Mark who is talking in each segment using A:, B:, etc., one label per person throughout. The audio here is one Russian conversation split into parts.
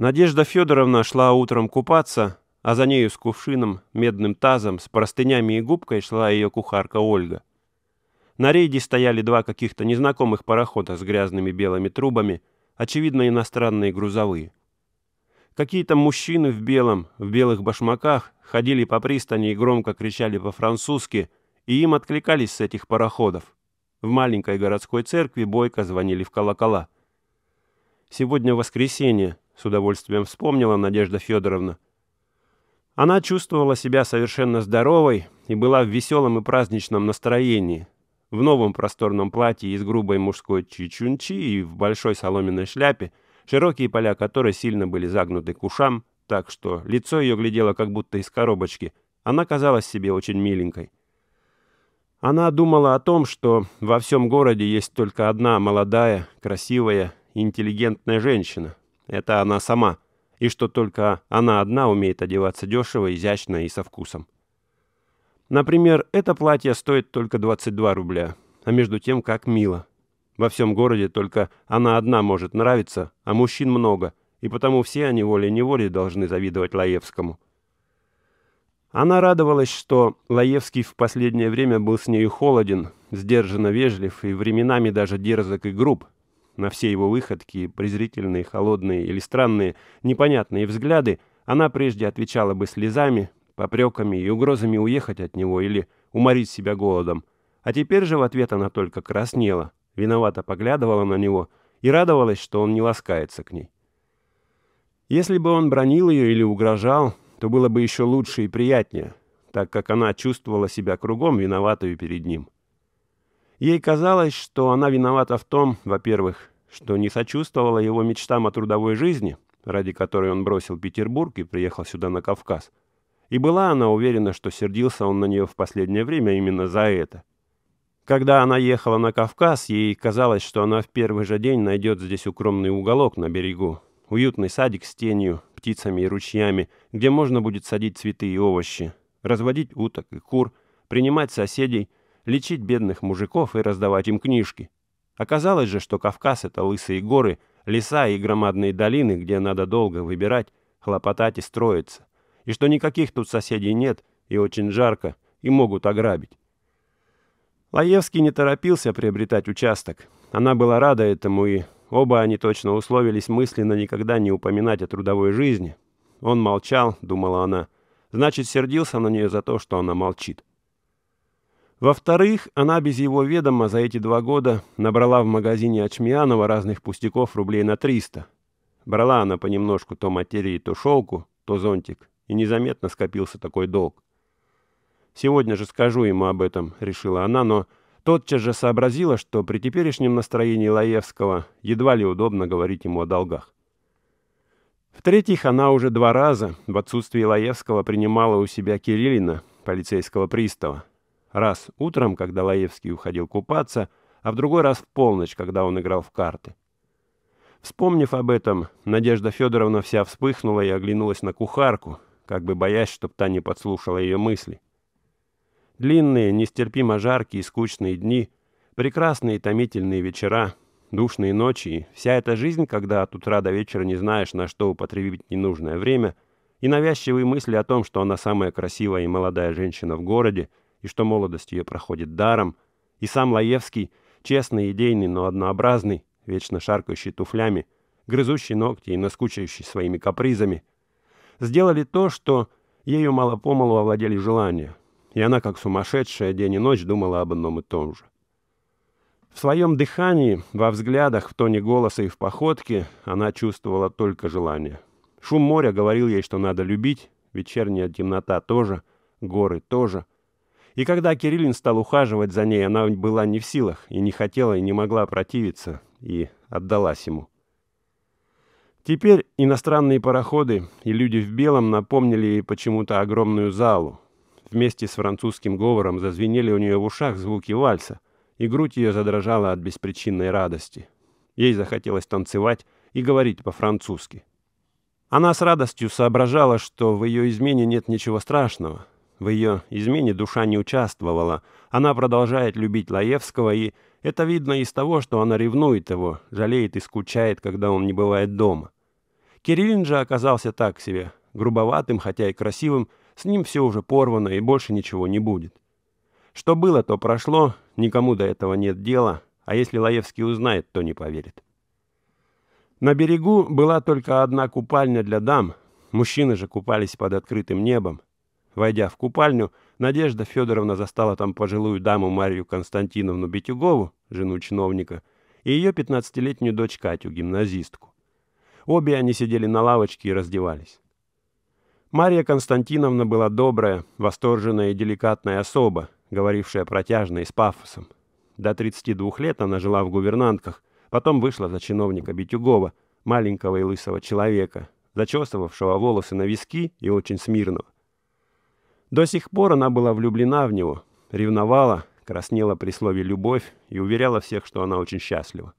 A: Надежда Федоровна шла утром купаться, а за нею с кувшином, медным тазом, с простынями и губкой шла ее кухарка Ольга. На рейде стояли два каких-то незнакомых парохода с грязными белыми трубами, очевидно, иностранные грузовые. Какие-то мужчины в белом, в белых башмаках ходили по пристани и громко кричали по-французски, и им откликались с этих пароходов. В маленькой городской церкви бойко звонили в колокола. Сегодня воскресенье, с удовольствием вспомнила Надежда Федоровна. Она чувствовала себя совершенно здоровой и была в веселом и праздничном настроении, в новом просторном платье из грубой мужской чичунчи и в большой соломенной шляпе, широкие поля которой сильно были загнуты к ушам, так что лицо ее глядело как будто из коробочки. Она казалась себе очень миленькой. Она думала о том, что во всем городе есть только одна молодая, красивая, интеллигентная женщина, это она сама. И что только она одна умеет одеваться дешево, изящно и со вкусом. Например, это платье стоит только 22 рубля. А между тем, как мило. Во всем городе только она одна может нравиться, а мужчин много. И потому все они волей-неволей должны завидовать Лаевскому. Она радовалась, что Лаевский в последнее время был с нею холоден, сдержанно вежлив и временами даже дерзок и груб, на все его выходки, презрительные, холодные или странные, непонятные взгляды, она прежде отвечала бы слезами, попреками и угрозами уехать от него или уморить себя голодом. А теперь же в ответ она только краснела, виновато поглядывала на него и радовалась, что он не ласкается к ней. Если бы он бронил ее или угрожал, то было бы еще лучше и приятнее, так как она чувствовала себя кругом виноватую перед ним. Ей казалось, что она виновата в том, во-первых, что не сочувствовала его мечтам о трудовой жизни, ради которой он бросил Петербург и приехал сюда на Кавказ. И была она уверена, что сердился он на нее в последнее время именно за это. Когда она ехала на Кавказ, ей казалось, что она в первый же день найдет здесь укромный уголок на берегу, уютный садик с тенью, птицами и ручьями, где можно будет садить цветы и овощи, разводить уток и кур, принимать соседей – лечить бедных мужиков и раздавать им книжки. Оказалось же, что Кавказ — это лысые горы, леса и громадные долины, где надо долго выбирать, хлопотать и строиться. И что никаких тут соседей нет, и очень жарко, и могут ограбить. Лаевский не торопился приобретать участок. Она была рада этому, и оба они точно условились мысленно никогда не упоминать о трудовой жизни. Он молчал, думала она. Значит, сердился на нее за то, что она молчит. Во-вторых, она без его ведома за эти два года набрала в магазине Ачмианова разных пустяков рублей на 300. Брала она понемножку то материи, то шелку, то зонтик, и незаметно скопился такой долг. «Сегодня же скажу ему об этом», — решила она, но тотчас же сообразила, что при теперешнем настроении Лаевского едва ли удобно говорить ему о долгах. В-третьих, она уже два раза в отсутствие Лаевского принимала у себя Кириллина, полицейского пристава, Раз утром, когда Лаевский уходил купаться, а в другой раз в полночь, когда он играл в карты. Вспомнив об этом, Надежда Федоровна вся вспыхнула и оглянулась на кухарку, как бы боясь, чтобы та не подслушала ее мысли. Длинные, нестерпимо жаркие и скучные дни, прекрасные и томительные вечера, душные ночи и вся эта жизнь, когда от утра до вечера не знаешь, на что употребить ненужное время, и навязчивые мысли о том, что она самая красивая и молодая женщина в городе, и что молодость ее проходит даром, и сам Лаевский, честный, идейный, но однообразный, вечно шаркающий туфлями, грызущий ногти и наскучающий своими капризами, сделали то, что ею мало-помалу овладели желания, и она, как сумасшедшая, день и ночь думала об одном и том же. В своем дыхании, во взглядах, в тоне голоса и в походке она чувствовала только желание. Шум моря говорил ей, что надо любить, вечерняя темнота тоже, горы тоже, и когда Кириллин стал ухаживать за ней, она была не в силах, и не хотела, и не могла противиться, и отдалась ему. Теперь иностранные пароходы и люди в белом напомнили ей почему-то огромную залу. Вместе с французским говором зазвенели у нее в ушах звуки вальса, и грудь ее задрожала от беспричинной радости. Ей захотелось танцевать и говорить по-французски. Она с радостью соображала, что в ее измене нет ничего страшного, в ее измене душа не участвовала. Она продолжает любить Лаевского, и это видно из того, что она ревнует его, жалеет и скучает, когда он не бывает дома. Кириллин же оказался так себе, грубоватым, хотя и красивым, с ним все уже порвано и больше ничего не будет. Что было, то прошло, никому до этого нет дела, а если Лаевский узнает, то не поверит. На берегу была только одна купальня для дам, мужчины же купались под открытым небом. Войдя в купальню, Надежда Федоровна застала там пожилую даму Марию Константиновну Битюгову, жену чиновника, и ее 15-летнюю дочь Катю, гимназистку. Обе они сидели на лавочке и раздевались. Мария Константиновна была добрая, восторженная и деликатная особа, говорившая протяжно и с пафосом. До 32 лет она жила в гувернантках, потом вышла за чиновника Битюгова, маленького и лысого человека, зачесывавшего волосы на виски и очень смирного. До сих пор она была влюблена в него, ревновала, краснела при слове «любовь» и уверяла всех, что она очень счастлива.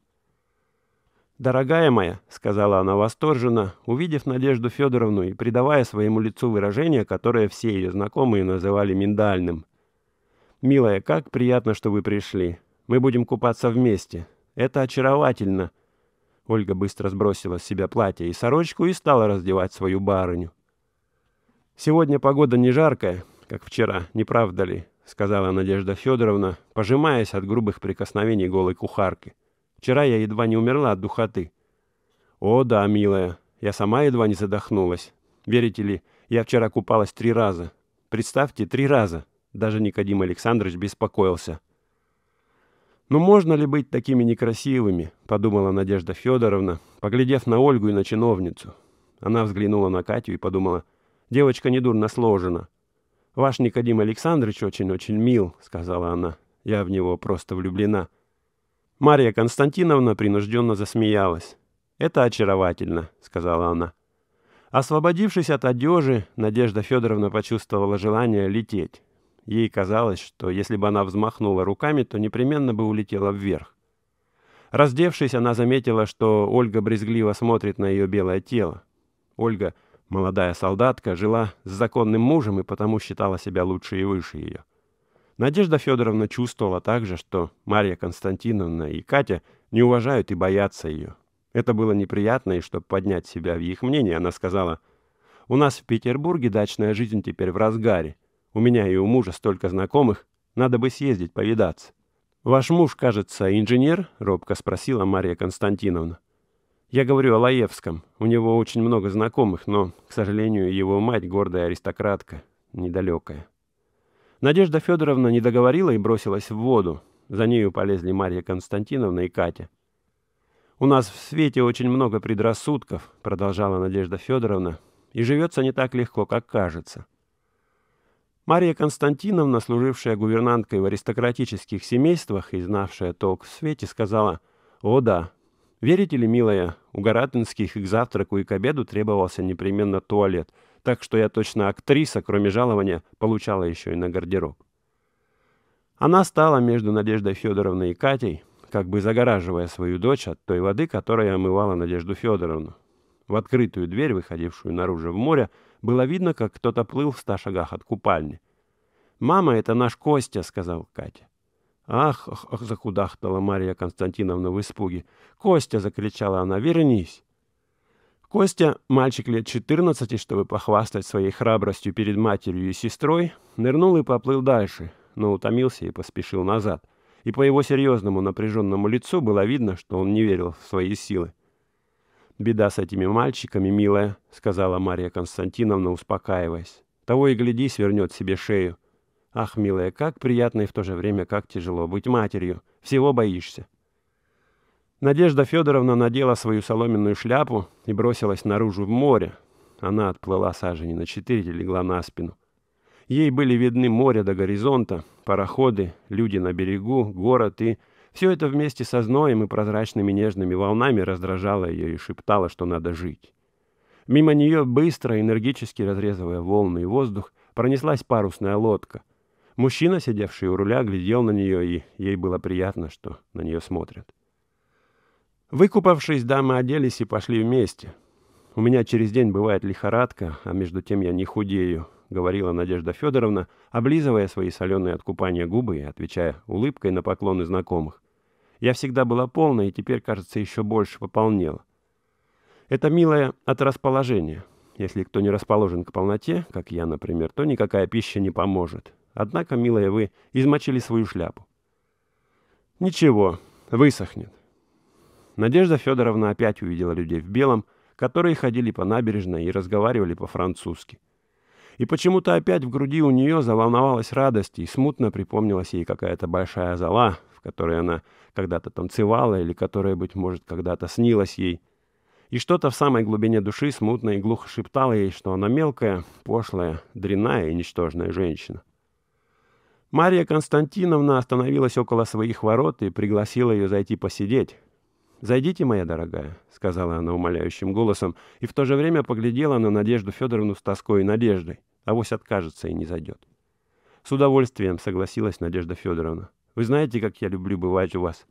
A: «Дорогая моя», — сказала она восторженно, увидев Надежду Федоровну и придавая своему лицу выражение, которое все ее знакомые называли миндальным. «Милая, как приятно, что вы пришли. Мы будем купаться вместе. Это очаровательно». Ольга быстро сбросила с себя платье и сорочку и стала раздевать свою барыню. «Сегодня погода не жаркая, как вчера, не правда ли?» — сказала Надежда Федоровна, пожимаясь от грубых прикосновений голой кухарки. «Вчера я едва не умерла от духоты». «О, да, милая, я сама едва не задохнулась. Верите ли, я вчера купалась три раза. Представьте, три раза!» Даже Никодим Александрович беспокоился. «Ну можно ли быть такими некрасивыми?» — подумала Надежда Федоровна, поглядев на Ольгу и на чиновницу. Она взглянула на Катю и подумала, Девочка недурно сложена. «Ваш Никодим Александрович очень-очень мил», — сказала она. «Я в него просто влюблена». Мария Константиновна принужденно засмеялась. «Это очаровательно», — сказала она. Освободившись от одежи, Надежда Федоровна почувствовала желание лететь. Ей казалось, что если бы она взмахнула руками, то непременно бы улетела вверх. Раздевшись, она заметила, что Ольга брезгливо смотрит на ее белое тело. Ольга — Молодая солдатка жила с законным мужем и потому считала себя лучше и выше ее. Надежда Федоровна чувствовала также, что Марья Константиновна и Катя не уважают и боятся ее. Это было неприятно, и чтобы поднять себя в их мнение, она сказала, «У нас в Петербурге дачная жизнь теперь в разгаре. У меня и у мужа столько знакомых, надо бы съездить повидаться». «Ваш муж, кажется, инженер?» — робко спросила Марья Константиновна. Я говорю о Лаевском. У него очень много знакомых, но, к сожалению, его мать гордая аристократка, недалекая. Надежда Федоровна не договорила и бросилась в воду. За нею полезли Марья Константиновна и Катя. «У нас в свете очень много предрассудков», — продолжала Надежда Федоровна, «и живется не так легко, как кажется». Мария Константиновна, служившая гувернанткой в аристократических семействах и знавшая толк в свете, сказала, «О да, Верите ли, милая, у Гаратинских и к завтраку, и к обеду требовался непременно туалет, так что я точно актриса, кроме жалования, получала еще и на гардероб. Она стала между Надеждой Федоровной и Катей, как бы загораживая свою дочь от той воды, которая омывала Надежду Федоровну. В открытую дверь, выходившую наружу в море, было видно, как кто-то плыл в ста шагах от купальни. «Мама, это наш Костя», — сказал Катя. «Ах, ах, ах!» — закудахтала Марья Константиновна в испуге. «Костя!» — закричала она. «Вернись!» Костя, мальчик лет 14, чтобы похвастать своей храбростью перед матерью и сестрой, нырнул и поплыл дальше, но утомился и поспешил назад. И по его серьезному напряженному лицу было видно, что он не верил в свои силы. «Беда с этими мальчиками, милая», — сказала Мария Константиновна, успокаиваясь. «Того и гляди, свернет себе шею. Ах, милая, как приятно и в то же время как тяжело быть матерью. Всего боишься. Надежда Федоровна надела свою соломенную шляпу и бросилась наружу в море. Она отплыла сажени на четыре и легла на спину. Ей были видны море до горизонта, пароходы, люди на берегу, город и... Все это вместе со зноем и прозрачными нежными волнами раздражало ее и шептало, что надо жить. Мимо нее, быстро, энергически разрезывая волны и воздух, пронеслась парусная лодка — Мужчина, сидевший у руля, глядел на нее, и ей было приятно, что на нее смотрят. Выкупавшись, дамы оделись и пошли вместе. «У меня через день бывает лихорадка, а между тем я не худею», — говорила Надежда Федоровна, облизывая свои соленые от купания губы и отвечая улыбкой на поклоны знакомых. «Я всегда была полна, и теперь, кажется, еще больше пополнела. Это милое от расположения. Если кто не расположен к полноте, как я, например, то никакая пища не поможет. Однако, милая вы, измочили свою шляпу. Ничего, высохнет. Надежда Федоровна опять увидела людей в белом, которые ходили по набережной и разговаривали по-французски. И почему-то опять в груди у нее заволновалась радость, и смутно припомнилась ей какая-то большая зала, в которой она когда-то танцевала или которая, быть может, когда-то снилась ей. И что-то в самой глубине души смутно и глухо шептало ей, что она мелкая, пошлая, дрянная и ничтожная женщина. Мария Константиновна остановилась около своих ворот и пригласила ее зайти посидеть. «Зайдите, моя дорогая», — сказала она умоляющим голосом, и в то же время поглядела на Надежду Федоровну с тоской и надеждой. Авось откажется и не зайдет. «С удовольствием», — согласилась Надежда Федоровна. «Вы знаете, как я люблю бывать у вас».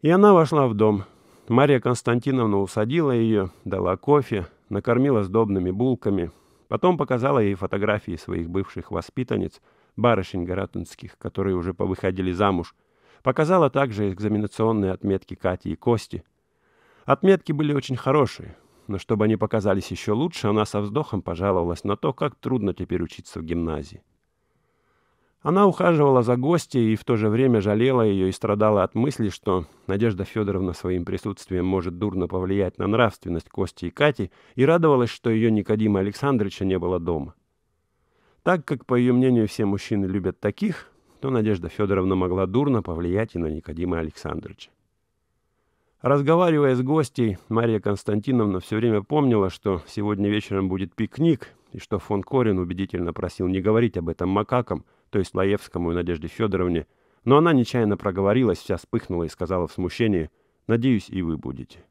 A: И она вошла в дом. Мария Константиновна усадила ее, дала кофе, накормила сдобными булками, потом показала ей фотографии своих бывших воспитанниц — барышень гаратонских, которые уже повыходили замуж, показала также экзаменационные отметки Кати и Кости. Отметки были очень хорошие, но чтобы они показались еще лучше, она со вздохом пожаловалась на то, как трудно теперь учиться в гимназии. Она ухаживала за гостьей и в то же время жалела ее и страдала от мысли, что Надежда Федоровна своим присутствием может дурно повлиять на нравственность Кости и Кати, и радовалась, что ее Никодима Александровича не было дома. Так как, по ее мнению, все мужчины любят таких, то Надежда Федоровна могла дурно повлиять и на Никодима Александровича. Разговаривая с гостей, Мария Константиновна все время помнила, что сегодня вечером будет пикник, и что фон Корин убедительно просил не говорить об этом макакам, то есть Лаевскому и Надежде Федоровне, но она нечаянно проговорилась, вся вспыхнула и сказала в смущении «Надеюсь, и вы будете».